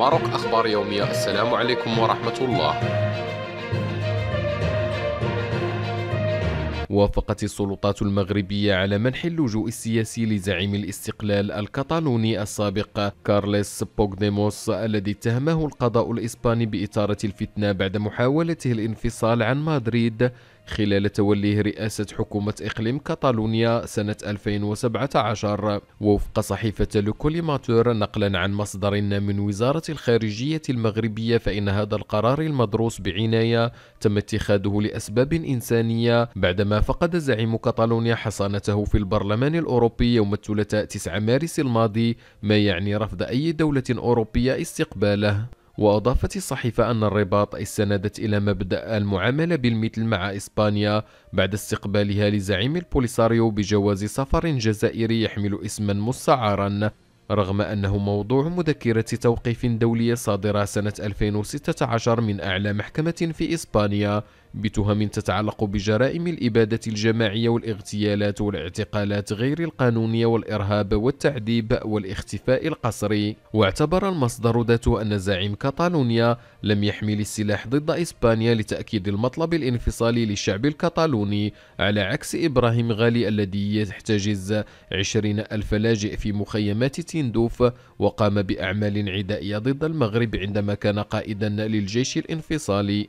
ماروك أخبار يومية السلام عليكم ورحمة الله وافقت السلطات المغربية على منح اللجوء السياسي لزعيم الاستقلال الكتالوني السابق كارلس بوغديموس الذي اتهمه القضاء الإسباني بإثارة الفتنة بعد محاولته الانفصال عن مدريد خلال توليه رئاسة حكومة إقليم كاتالونيا سنة 2017 ووفق صحيفة لوكوليماتور نقلا عن مصدر من وزارة الخارجية المغربية فإن هذا القرار المدروس بعناية تم اتخاذه لأسباب إنسانية بعدما فقد زعيم كاتالونيا حصانته في البرلمان الأوروبي يوم الثلاثاء 9 مارس الماضي ما يعني رفض أي دولة أوروبية استقباله وأضافت الصحيفة أن الرباط استندت إلى مبدأ المعاملة بالمثل مع إسبانيا بعد استقبالها لزعيم البوليساريو بجواز سفر جزائري يحمل اسما مستعارا رغم أنه موضوع مذكرة توقيف دولية صادرة سنة 2016 من أعلى محكمة في إسبانيا بتهم تتعلق بجرائم الإبادة الجماعية والاغتيالات والاعتقالات غير القانونية والإرهاب والتعذيب والاختفاء القسري واعتبر المصدر ذاته أن زعيم كاتالونيا لم يحمل السلاح ضد إسبانيا لتأكيد المطلب الانفصالي للشعب الكتالوني على عكس إبراهيم غالي الذي يحتجز عشرين ألف لاجئ في مخيمات تندوف وقام بأعمال عدائية ضد المغرب عندما كان قائدا للجيش الانفصالي